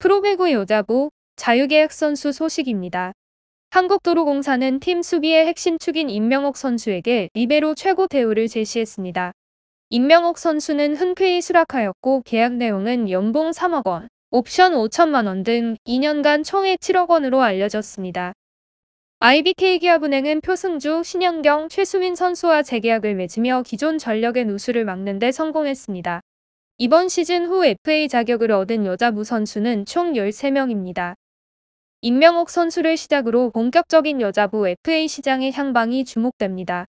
프로배구 여자부 자유계약 선수 소식입니다. 한국도로공사는 팀 수비의 핵심 축인 임명옥 선수에게 리베로 최고 대우를 제시했습니다. 임명옥 선수는 흔쾌히 수락하였고 계약 내용은 연봉 3억 원, 옵션 5천만 원 등 2년간 총액 7억 원으로 알려졌습니다. IBK 기업은행은 표승주, 신현경, 최수민 선수와 재계약을 맺으며 기존 전력의 누수를 막는 데 성공했습니다. 이번 시즌 후 FA 자격을 얻은 여자부 선수는 총 13명입니다. 임명옥 선수를 시작으로 본격적인 여자부 FA 시장의 향방이 주목됩니다.